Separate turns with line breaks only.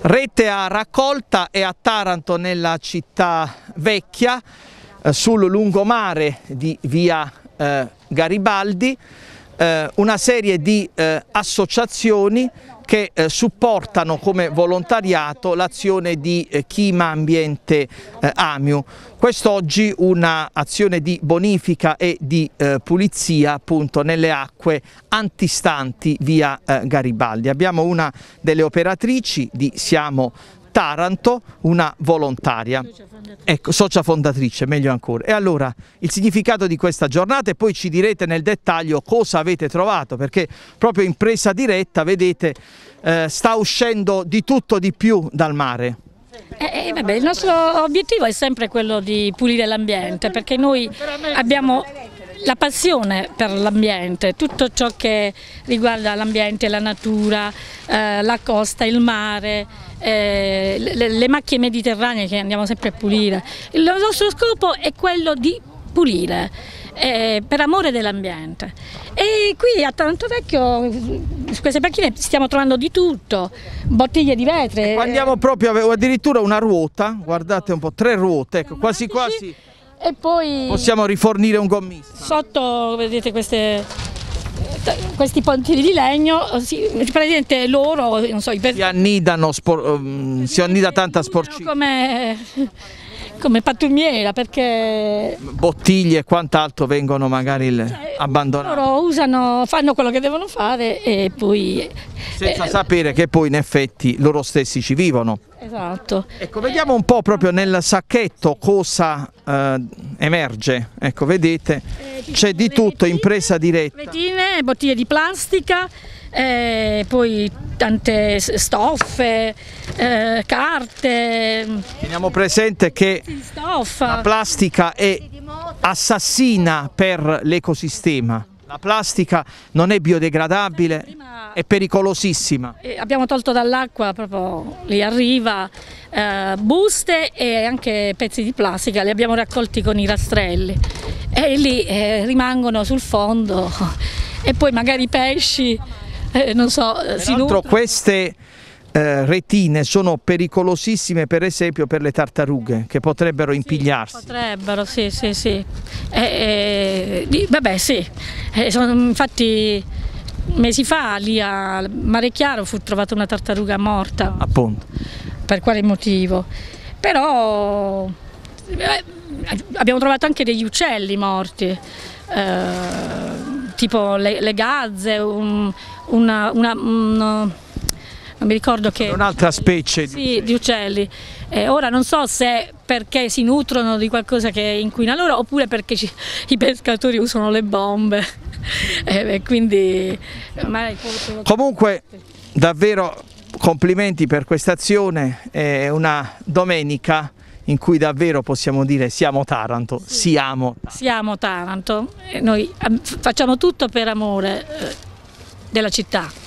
Rete a raccolta è a Taranto nella città vecchia eh, sul lungomare di via eh, Garibaldi eh, una serie di associazioni che eh, supportano come volontariato l'azione di eh, Chima Ambiente eh, Amiu. Quest'oggi un'azione di bonifica e di eh, pulizia appunto nelle acque antistanti via eh, Garibaldi. Abbiamo una delle operatrici di Siamo Taranto una volontaria, ecco, socia fondatrice, meglio ancora. E allora il significato di questa giornata e poi ci direte nel dettaglio cosa avete trovato, perché proprio in presa diretta, vedete, eh, sta uscendo di tutto di più dal mare.
Eh, eh, vabbè, il nostro obiettivo è sempre quello di pulire l'ambiente perché noi abbiamo la passione per l'ambiente, tutto ciò che riguarda l'ambiente, la natura, eh, la costa, il mare, eh, le, le macchie mediterranee che andiamo sempre a pulire. Il nostro scopo è quello di pulire eh, per amore dell'ambiente e qui a Taranto Vecchio su queste macchine stiamo trovando di tutto bottiglie di vetre ecco, andiamo
proprio addirittura una ruota guardate un po' tre ruote ecco, quasi quasi
e poi... Possiamo rifornire un gommista? Sotto vedete queste questi pontini di legno,
si, praticamente loro, non so, i si annidano, spor... Ehm, si annida tanta sporcizia.
Come come pattumiera perché...
Bottiglie e quant'altro vengono magari cioè, abbandonate?
Loro usano, fanno quello che devono fare e poi... Senza eh,
sapere che poi in effetti loro stessi ci vivono.
Esatto. Ecco,
vediamo un po' proprio nel sacchetto cosa eh, emerge. Ecco, vedete, eh, c'è di tutto, impresa diretta.
Vetine, bottiglie di plastica, eh, poi tante stoffe, eh, carte.
Teniamo presente che
la plastica
è assassina per l'ecosistema. La plastica non è biodegradabile, è pericolosissima.
Eh, abbiamo tolto dall'acqua, proprio lì arriva, eh, buste e anche pezzi di plastica, li abbiamo raccolti con i rastrelli e lì eh, rimangono sul fondo e poi magari pesci eh, non so, eh, si nutre.
queste eh, retine sono pericolosissime per esempio per le tartarughe che potrebbero sì, impigliarsi.
Potrebbero, sì, sì, sì. Eh, eh, vabbè, sì. Eh, sono, infatti mesi fa lì a Mare Chiaro fu trovata una tartaruga morta. Appunto. Per quale motivo? Però eh, abbiamo trovato anche degli uccelli morti tipo le, le gazze, un, una, una, un, mm, non mi ricordo che... Un'altra specie sì, di uccelli. Di uccelli. Eh, ora non so se perché si nutrono di qualcosa che inquina loro oppure perché ci, i pescatori usano le bombe. eh, quindi...
Comunque davvero complimenti per questa azione, è una domenica in cui davvero possiamo dire siamo Taranto, sì. siamo.
Siamo Taranto, noi eh, facciamo tutto per amore eh, della città.